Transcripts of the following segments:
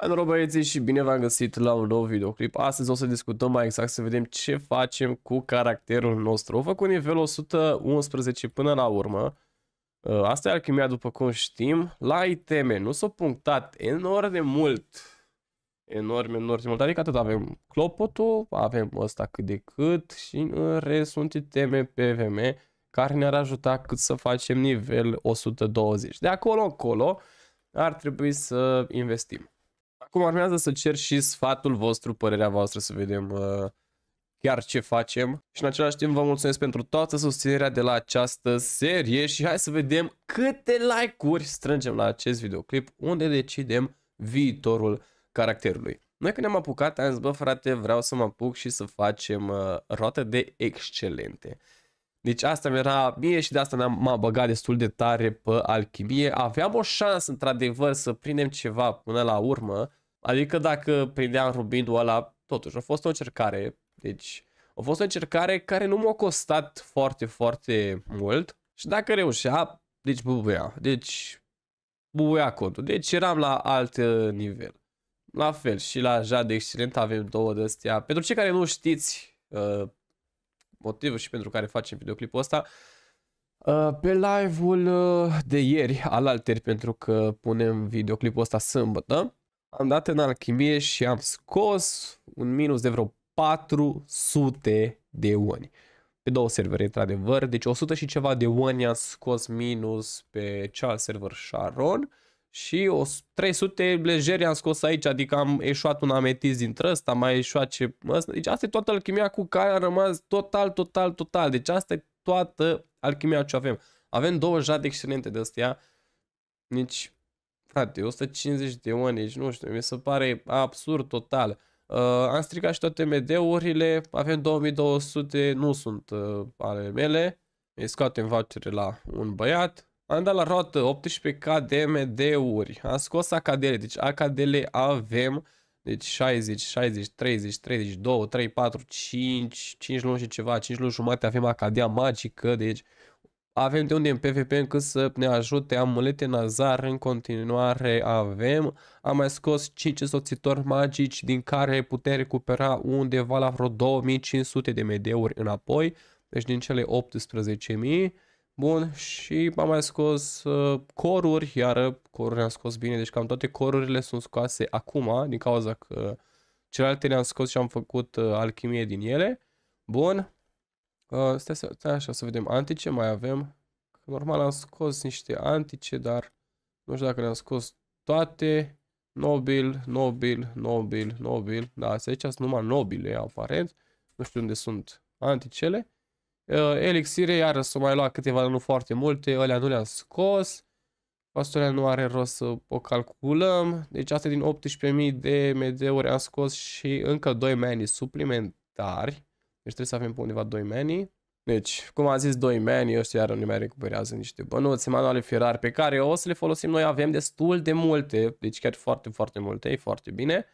Hai băieții și bine v-am găsit la un nou videoclip. Astăzi o să discutăm mai exact să vedem ce facem cu caracterul nostru. O cu nivelul 111 până la urmă. Uh, asta e alchimia după cum știm. La iteme nu s au punctat enorm de mult. Enorm, enorm de mult. Adică atât avem clopotul, avem ăsta cât de cât și în rest sunt iteme PVM care ne-ar ajuta cât să facem nivel 120. De acolo încolo ar trebui să investim. Acum urmează să cer și sfatul vostru, părerea voastră, să vedem uh, chiar ce facem. Și în același timp vă mulțumesc pentru toată susținerea de la această serie și hai să vedem câte like-uri strângem la acest videoclip, unde decidem viitorul caracterului. Noi când ne-am apucat am zis, bă frate, vreau să mă apuc și să facem uh, roate de excelente. Deci asta mi-era mie și de asta m-am băgat destul de tare pe alchimie. Aveam o șansă, într-adevăr, să prindem ceva până la urmă, Adică dacă prindeam rubinul ăla, totuși a fost o încercare. Deci a fost o încercare care nu m-a costat foarte, foarte mult. Și dacă reușea, deci bubuia. Deci bubuia contul. Deci eram la alt uh, nivel. La fel și la Jade Excelent avem două de astea. Pentru cei care nu știți uh, motivul și pentru care facem videoclipul ăsta, uh, pe live-ul uh, de ieri, al alteri, pentru că punem videoclipul ăsta sâmbătă, am dat în alchimie și am scos un minus de vreo 400 de oni. Pe două servere, într-adevăr. Deci 100 și ceva de oni am scos minus pe cea server Sharon. Și o 300 lejeri am scos aici, adică am eșuat un ametist din ăsta, am mai eșuat ce... Deci asta e toată alchimia cu care am rămas total, total, total. Deci asta e toată alchimia ce avem. Avem două jade excelente de astea. Deci Frate, 150 de one, deci nu știu, mi se pare absurd total. Uh, am stricat și toate MD-urile, avem 2200, nu sunt uh, ale mele. Îi scoatem vouchere la un băiat. Am dat la roată 18k de MD-uri. Am scos AKD-le, deci AKD le avem. Deci 60, 60, 30, 32, 3, 4, 5, 5 luni și ceva, 5 luni jumate avem acadea, d-a Magică, deci avem de unde în PvP încât să ne ajute amulete Nazar în continuare avem. Am mai scos 5 soțitori magici din care putem recupera undeva la vreo 2500 de MD-uri înapoi, deci din cele 18.000. Bun, și am mai scos uh, coruri, iară coruri am scos bine, deci cam toate corurile sunt scoase acum, din cauza că celelalte le-am scos și am făcut uh, alchimie din ele. Bun, Uh, stai, să, stai așa să vedem. Antice mai avem. Normal am scos niște antice, dar nu știu dacă le-am scos toate. Nobil, nobil, nobil, nobil. Da, aici sunt numai nobile, aparent. Nu știu unde sunt anticele. Uh, elixire, iară s-o mai lua câteva, nu foarte multe. Alea nu le-am scos. Pastorea nu are rost să o calculăm. Deci astea din 18.000 de MD-uri am scos și încă 2 mani suplimentari. Deci trebuie să avem pe undeva doi mani. Deci, cum am zis, meni, mani, știu, iar nu mai recuperează niște bănuțe, manuale fierar pe care o să le folosim noi. Avem destul de multe, deci chiar foarte, foarte multe, e foarte bine.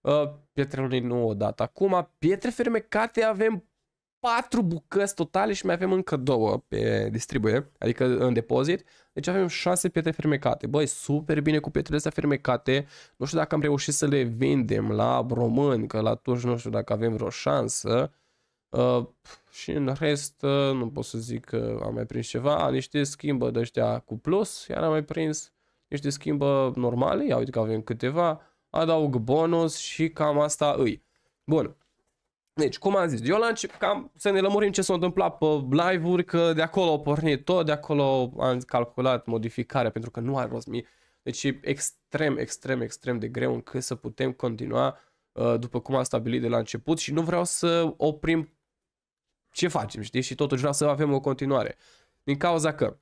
Uh, Pietrelului nu o dată. Acum, pietre fermecate avem patru bucăți totale și mai avem încă două pe distribuie, adică în depozit. Deci avem 6 pietre fermecate. Băi, super bine cu pietrele astea fermecate. Nu știu dacă am reușit să le vindem la români, că la turci nu știu dacă avem vreo șansă. Uh, și în rest, uh, nu pot să zic că am mai prins ceva, niște schimbă de ăștia cu plus, iar am mai prins niște schimbă normale, ia uite că avem câteva, adaug bonus și cam asta îi. Bun. Deci, cum am zis, eu la început, cam să ne lămurim ce s-a întâmplat pe live-uri, că de acolo a pornit tot, de acolo am calculat modificarea, pentru că nu are rost mie. Deci e extrem, extrem, extrem de greu încât să putem continua uh, după cum am stabilit de la început și nu vreau să oprim ce facem, știi? Și totuși vreau să avem o continuare. Din cauza că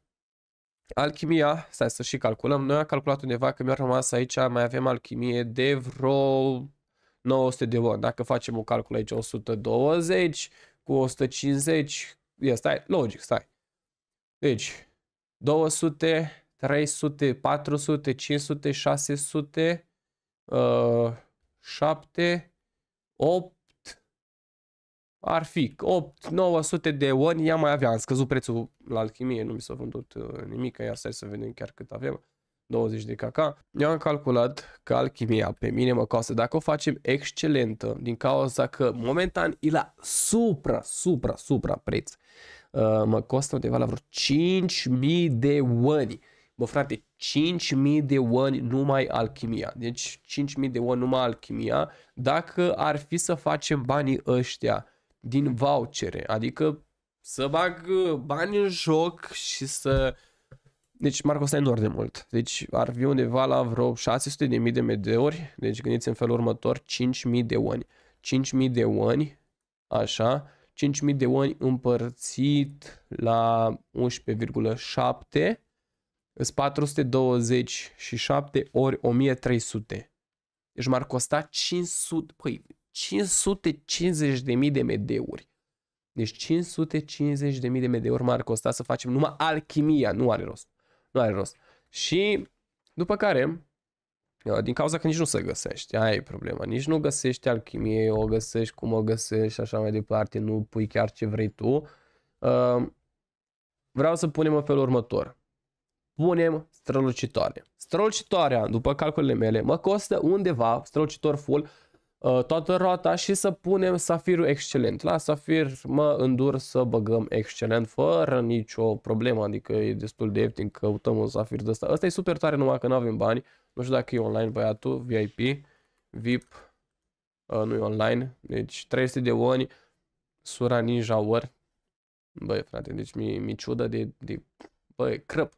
alchimia, stai să și calculăm, noi am calculat undeva că mi-a rămas aici, mai avem alchimie de vreo 900 de ori. Dacă facem un calcul aici 120 cu 150, ia stai, logic, stai. Deci, 200, 300, 400, 500, 600, uh, 7, 8, ar fi 8-900 de oni, ea mai avea, am scăzut prețul la alchimie, nu mi s-a vândut uh, nimic, iar stai să vedem chiar cât avem. 20 de caca. Eu am calculat că alchimia pe mine mă costă, dacă o facem excelentă, din cauza că momentan e la supra, supra, supra preț, uh, mă costă undeva la vreo 5.000 de wani. Bă, frate, 5.000 de wani numai alchimia. Deci 5.000 de wani numai alchimia. Dacă ar fi să facem banii ăștia din vouchere, adică să bag uh, bani în joc și să... Deci Marco stai doar de mult. Deci ar fi undeva la vreo 600.000 de mii de Deci gândiți în felul următor 5.000 de oni. 5.000 de oni, așa, 5.000 de oni împărțit la 11,7 427 ori 1300. Deci m-ar costa 500, păi, 550.000 de MD-uri. Deci 550.000 de MD-uri m-ar costa să facem numai alchimia, nu are rost. Nu are rost. Și după care, uh, din cauza că nici nu se găsește, ai problema. Nici nu găsești alchimie, o găsești cum o găsești și așa mai departe, nu pui chiar ce vrei tu. Uh, vreau să punem în felul următor. Punem strălucitoare. Strălucitoarea, după calculele mele, mă costă undeva, strălucitor full, Uh, toată roata și să punem safirul excelent. La safir mă îndur să băgăm excelent fără nicio problemă, adică e destul de ieftin, căutăm un safir de ăsta. Ăsta e super tare numai că nu avem bani, nu știu dacă e online băiatul, VIP, VIP, uh, nu e online, deci 300 de oni, Sura Ninja War. Băi, frate, deci mi, mi ciudă de, de, băi, crăp,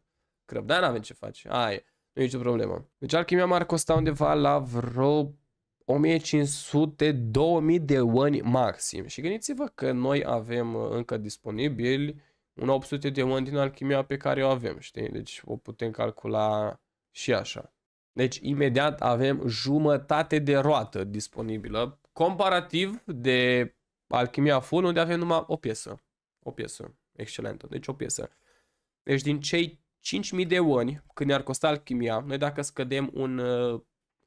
crăp, dar n-avem ce face, aia Nu e nicio problemă. Deci alchimia m-ar costa undeva la vreo 1500-2000 de oni maxim. Și gândiți-vă că noi avem uh, încă disponibili un 800 de oni din alchimia pe care o avem, știi? Deci o putem calcula și așa. Deci imediat avem jumătate de roată disponibilă, comparativ de alchimia full, unde avem numai o piesă. O piesă. Excelentă. Deci o piesă. Deci din cei 5.000 de oni când ne-ar costa alchimia, noi dacă scădem un uh,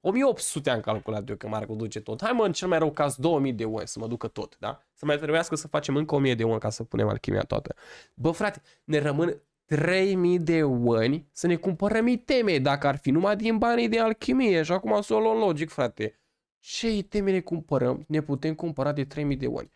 1800 am calculat eu că m-ar duce tot. Hai mă, în cel mai rău caz 2000 de oi să mă ducă tot, da? Să mai trebuiască să facem încă 1000 de oi ca să punem alchimia toată. Bă, frate, ne rămân 3000 de oi să ne cumpărăm iteme dacă ar fi numai din banii de alchimie și acum să o luăm logic, frate. Ce iteme ne cumpărăm? Ne putem cumpăra de 3000 de oi.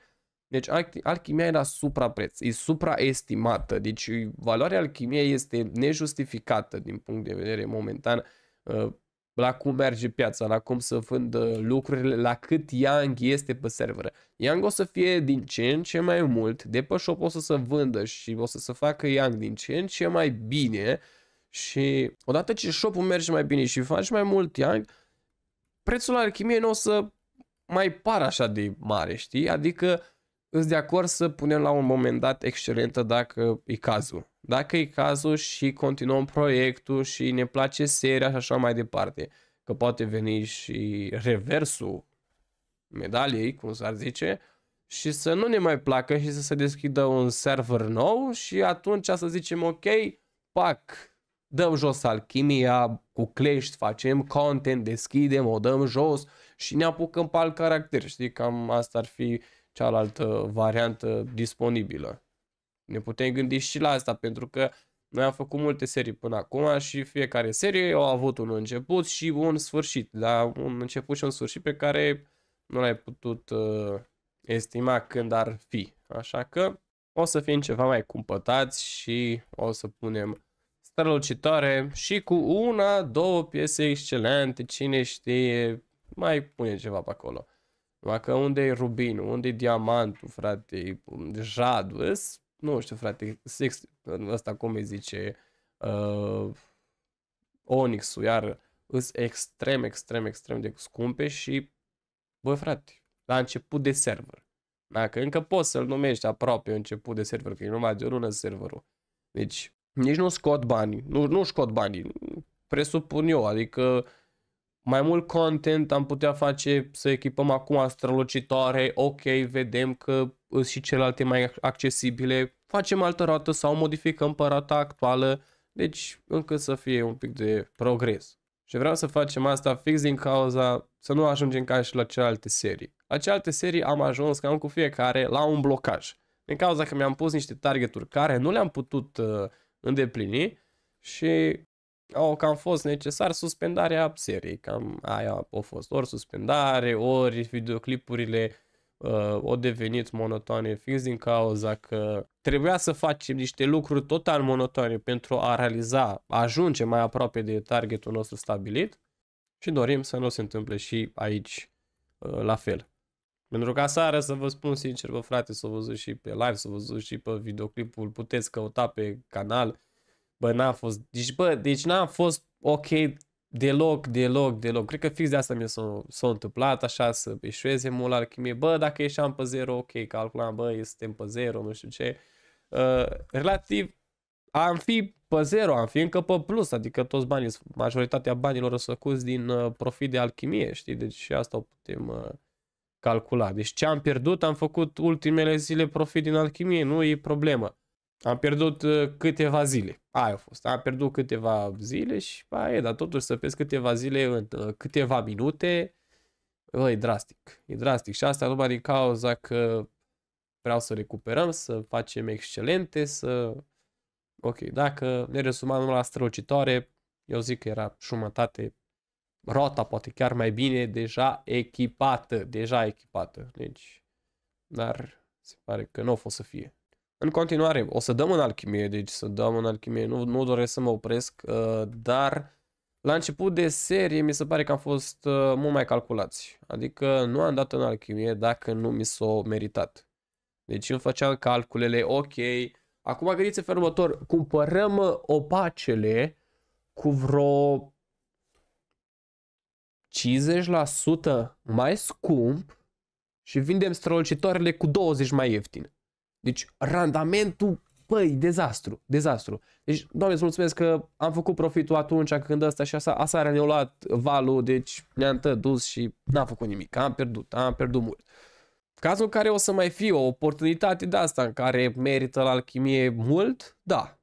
Deci alchimia e la suprapreț, e supraestimată, deci valoarea alchimiei este nejustificată din punct de vedere momentan ă, la cum merge piața, la cum se vând lucrurile, la cât Yang este pe servere. Yang o să fie din ce în ce mai mult, de pe shop o să se vândă și o să se facă Yang din ce în ce mai bine și odată ce shop-ul merge mai bine și faci mai mult Yang, prețul la alchimie nu o să mai pară așa de mare, știi? Adică îți de acord să punem la un moment dat excelentă dacă e cazul dacă e cazul și continuăm proiectul și ne place seria și așa mai departe. Că poate veni și reversul medaliei, cum s-ar zice, și să nu ne mai placă și să se deschidă un server nou și atunci să zicem ok, pac, dăm jos alchimia, cu clești, facem content, deschidem, o dăm jos și ne apucăm pe alt caracter, știi, cam asta ar fi cealaltă variantă disponibilă. Ne putem gândi și la asta, pentru că noi am făcut multe serii până acum și fiecare serie a avut un început și un sfârșit, dar un început și un sfârșit pe care nu l-ai putut uh, estima când ar fi. Așa că o să fim ceva mai cumpătați și o să punem strălucitoare și cu una, două piese excelente, cine știe, mai pune ceva pe acolo. Numai că unde e rubinul, unde e diamantul, frate, jadul, nu știu frate, sex, ăsta cum îi zice, uh, Onyx-ul, iar îs extrem, extrem, extrem de scumpe și, bă frate, la început de server. Dacă încă poți să-l numești aproape început de server, că e numai de o lună serverul. Deci, nici nu scot banii, nu, nu scot banii, presupun eu, adică mai mult content am putea face să echipăm acum strălucitoare, ok, vedem că și celelalte mai accesibile, facem altă rată sau modificăm pe rata actuală, deci încă să fie un pic de progres. Și vreau să facem asta fix din cauza să nu ajungem ca și la celelalte serii. La celelalte serii am ajuns cam cu fiecare la un blocaj. Din cauza că mi-am pus niște targeturi care nu le-am putut uh, îndeplini și au cam fost necesar suspendarea seriei. Cam aia a fost ori suspendare, ori videoclipurile uh, o devenit monotone fix din cauza că trebuia să facem niște lucruri total monotone pentru a realiza, a ajunge mai aproape de targetul nostru stabilit și dorim să nu se întâmple și aici uh, la fel. Pentru că seara să vă spun sincer, vă frate, să vă și pe live, să vă și pe videoclipul, puteți căuta pe canal, bă, n-a fost, deci bă, deci n-a fost ok Deloc, deloc, deloc. Cred că fix de asta mi s-a, s întâmplat așa, să eșueze mult la alchimie. Bă, dacă ieșeam pe zero, ok, calculam, bă, suntem pe zero, nu știu ce. Uh, relativ, am fi pe zero, am fi încă pe plus, adică toți banii, majoritatea banilor făcuți din uh, profit de alchimie, știi? Deci și asta o putem uh, calcula. Deci ce am pierdut, am făcut ultimele zile profit din alchimie, nu e problemă. Am pierdut uh, câteva zile. Aia a fost. Am pierdut câteva zile și aia e, dar totuși să pierzi câteva zile în uh, câteva minute, bă, e drastic. E drastic. Și asta numai din cauza că vreau să recuperăm, să facem excelente, să... Ok, dacă ne resumam la strălucitoare, eu zic că era jumătate rota, poate chiar mai bine, deja echipată, deja echipată. Deci, dar se pare că nu o fost să fie. În continuare, o să dăm în alchimie, deci să dăm în alchimie, nu, nu doresc să mă opresc, uh, dar la început de serie mi se pare că am fost uh, mult mai calculați. Adică nu am dat în alchimie dacă nu mi s-o meritat. Deci îmi făceam calculele, ok. Acum gândiți-vă felul următor, cumpărăm uh, opacele cu vreo 50% mai scump și vindem strălucitoarele cu 20% mai ieftin. Deci randamentul, păi, dezastru, dezastru. Deci, doamne, îți mulțumesc că am făcut profitul atunci când ăsta și asta, asta ne a luat valul, deci ne-am tădus și n-am făcut nimic, am pierdut, am pierdut mult. Cazul în care o să mai fie o oportunitate de asta în care merită la alchimie mult, da,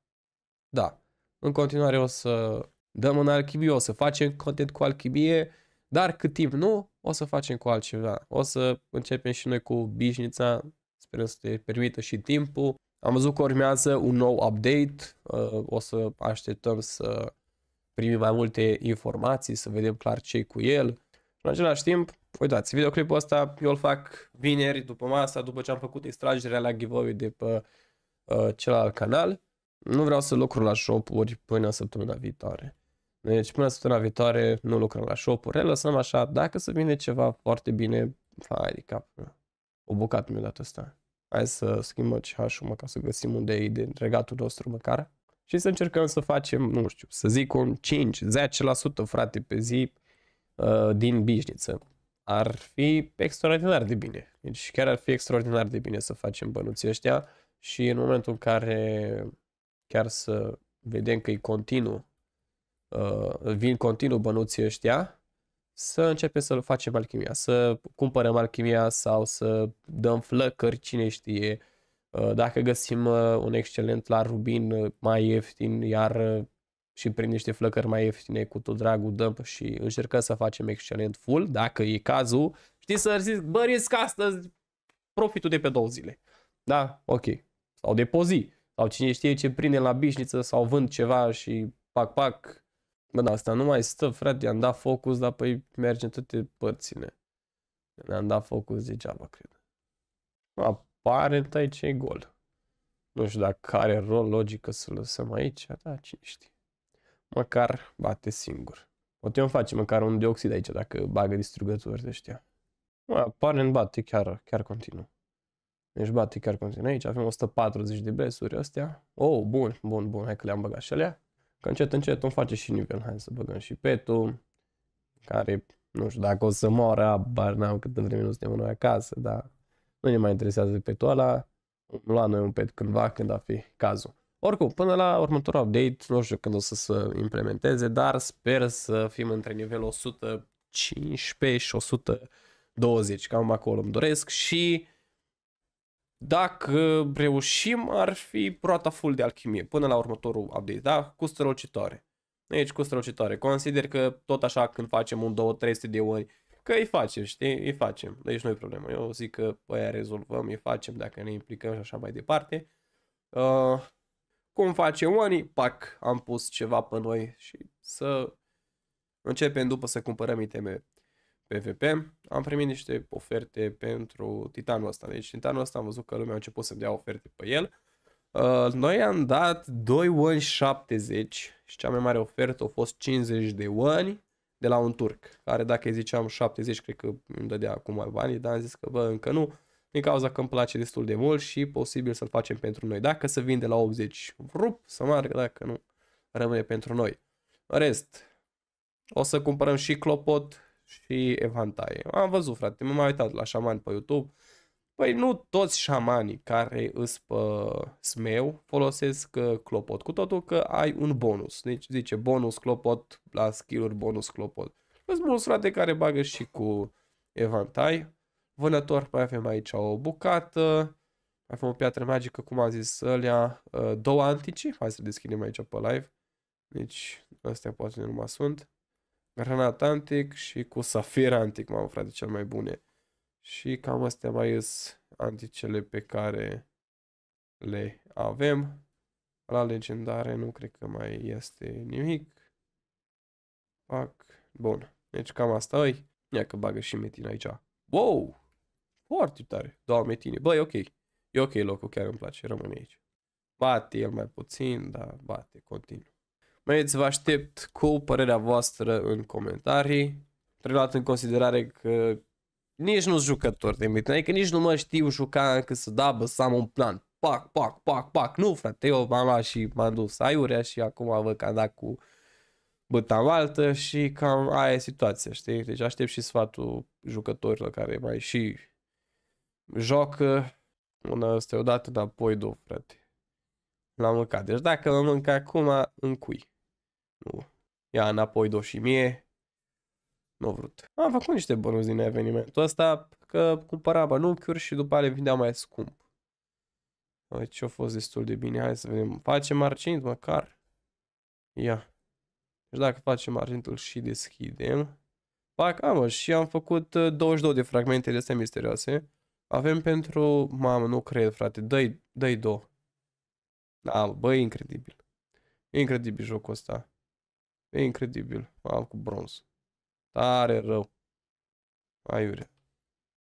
da. În continuare o să dăm în alchimie, o să facem content cu alchimie, dar cât timp nu, o să facem cu altceva. O să începem și noi cu bișnița, trebuie să te permită și timpul. Am văzut că urmează un nou update, uh, o să așteptăm să primim mai multe informații, să vedem clar ce cu el. În același timp, uitați, videoclipul ăsta eu îl fac vineri după masa, după ce am făcut extragerea la giveaway de pe uh, celălalt canal. Nu vreau să lucru la shop-uri până săptămâna viitoare. Deci până săptămâna viitoare nu lucrăm la shop-uri, lăsăm așa, dacă să vine ceva foarte bine, hai de cap, o bucată mi-a dat ăsta hai să schimbăm CH-ul, mă, ca să găsim unde e din regatul nostru măcar. Și să încercăm să facem, nu știu, să zic un 5-10% frate pe zi uh, din bișniță. Ar fi extraordinar de bine. Deci chiar ar fi extraordinar de bine să facem bănuții ăștia și în momentul în care chiar să vedem că e continuu, uh, vin continuu bănuții ăștia, să începem să facem alchimia, să cumpărăm alchimia sau să dăm flăcări, cine știe. Uh, dacă găsim uh, un excelent la rubin uh, mai ieftin, iar și prin niște flăcări mai ieftine cu tot dragul dăm și încercăm să facem excelent full, dacă e cazul. Știi să zic, bă, risc astăzi profitul de pe două zile. Da, ok. Sau de Sau cine știe ce prinde la bișniță sau vând ceva și pac, pac, Bă, da, asta nu mai stă, frate, i-am dat focus, dar păi merge în toate părțile. Ne-am dat focus degeaba, cred. Aparent aici e gol. Nu știu dacă are rol logică să lăsăm aici, da, cine știe. Măcar bate singur. Putem face măcar un dioxid aici dacă bagă distrugători de ăștia. Mă, în bate chiar, chiar continuu. Deci bate chiar continuu aici, avem 140 de besuri astea. Oh, bun, bun, bun, hai că le-am băgat și alea. Că încet, încet îmi face și nivel. Hai să băgăm și petul, care nu știu dacă o să moară, abar n-am câtă vreme nu suntem noi acasă, dar nu ne mai interesează petul ăla. Lua noi un pet cândva, când a fi cazul. Oricum, până la următorul update, nu știu când o să se implementeze, dar sper să fim între nivel 115 și 120, cam acolo îmi doresc și dacă reușim, ar fi proata full de alchimie până la următorul update, da? Cu strălucitoare. Deci cu strălucitoare. Consider că tot așa când facem un 2-300 de ori, că îi facem, știi? Îi facem. Deci nu e problemă. Eu zic că aia rezolvăm, îi facem dacă ne implicăm și așa mai departe. Uh, cum face Oani? Pac, am pus ceva pe noi și să începem după să cumpărăm iteme PvP, am primit niște oferte pentru titanul ăsta. Deci titanul ăsta am văzut că lumea a început să-mi dea oferte pe el. Uh, noi am dat 2 wani 70 și cea mai mare ofertă a fost 50 de wani de la un turc, care dacă îi ziceam 70, cred că îmi dădea acum banii, dar am zis că bă, încă nu, din cauza că îmi place destul de mult și posibil să-l facem pentru noi. Dacă se vinde la 80, rup, să margă, dacă nu, rămâne pentru noi. În rest, o să cumpărăm și clopot, și Evantaie. Am văzut, frate, m-am uitat la șamani pe YouTube. Păi nu toți șamanii care îs pe smeu folosesc uh, clopot, cu totul că ai un bonus. Deci zice bonus clopot la skill bonus clopot. Sunt mulți frate care bagă și cu evantai. Vânător, mai avem aici o bucată. Avem o piatră magică, cum a zis Sălea, uh, două antici. Hai să deschidem aici pe live. Deci, astea poate numai sunt granat antic și cu safir antic m-am frate cel mai bune. Și cam astea mai îs anticele pe care le avem. La legendare nu cred că mai este nimic. Fac. Bun. Deci cam asta e. Ia că bagă și metin aici. Wow! Foarte tare. Doar metine. Băi, ok. E ok locul, chiar îmi place. Rămâne aici. Bate el mai puțin, dar bate continuu. Băieți, vă aștept cu părerea voastră în comentarii. Trebuie luat în considerare că nici nu-s jucător de mit, adică nici nu mă știu juca încă să da, bă, să am un plan. Pac, pac, pac, pac. Nu, frate, eu m-am luat și m-am dus aiurea și acum vă că am dat cu bătam altă și cam aia e situația, știi? Deci aștept și sfatul jucătorilor care mai și joacă. Una asta o dată, dar apoi două, frate. L-am mâncat. Deci dacă mă mânc acum, în cui. Nu. Ia înapoi do și mie. Nu vrut. Am făcut niște bonus din evenimentul ăsta că cumpăra banuchiuri și după aia le vindea mai scump. Deci a fost destul de bine. Hai să vedem. Facem argint măcar. Ia. Deci dacă facem argintul și deschidem. Fac, am și am făcut 22 uh, de fragmente de astea misterioase. Avem pentru... Mamă, nu cred, frate. Dă-i, dă două. Da, băi, incredibil. Incredibil jocul ăsta. E incredibil. Am cu bronz. Tare rău. Aiure.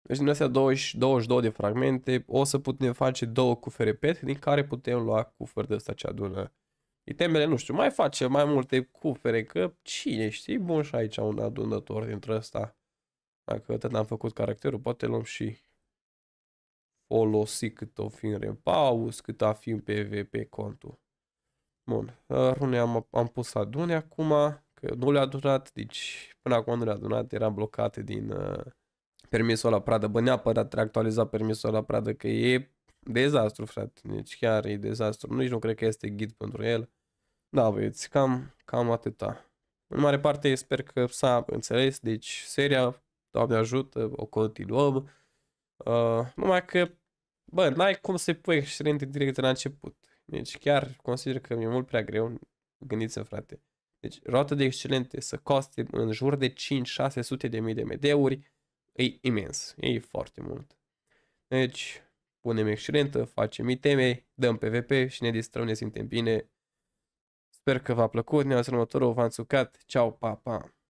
Deci din astea 20, 22 de fragmente o să putem face două cufere pet din care putem lua cufer de ăsta ce adună itemele, nu știu, mai face mai multe cufere că cine știe, bun și aici un adunător dintre ăsta. Dacă atât am făcut caracterul, poate luăm și folosi cât o fi în repaus, cât a fi în PvP contul. Bun, rune am, am pus dune acum, că nu le-a adunat, deci până acum nu le-a adunat, era blocate din uh, permisul la pradă. Bă, neapărat trebuie actualizat permisul la pradă, că e dezastru, frate, deci chiar e dezastru. Nici nu cred că este ghid pentru el. Da, băieți, cam, cam atâta. În mare parte sper că s-a înțeles, deci seria, Doamne ajută, o continuăm. Uh, numai că, bă, n-ai cum să pui excelente direct în la început. Deci chiar consider că mi-e mult prea greu. Gândiți-vă, frate. Deci roată de excelente să coste în jur de 5-600 de mii de medeuri e imens. E foarte mult. Deci punem excelentă, facem iteme, dăm PVP și ne distrăm, ne simtem bine. Sper că v-a plăcut. Ne-am următorul, v-am sucat. Ceau, pa, pa!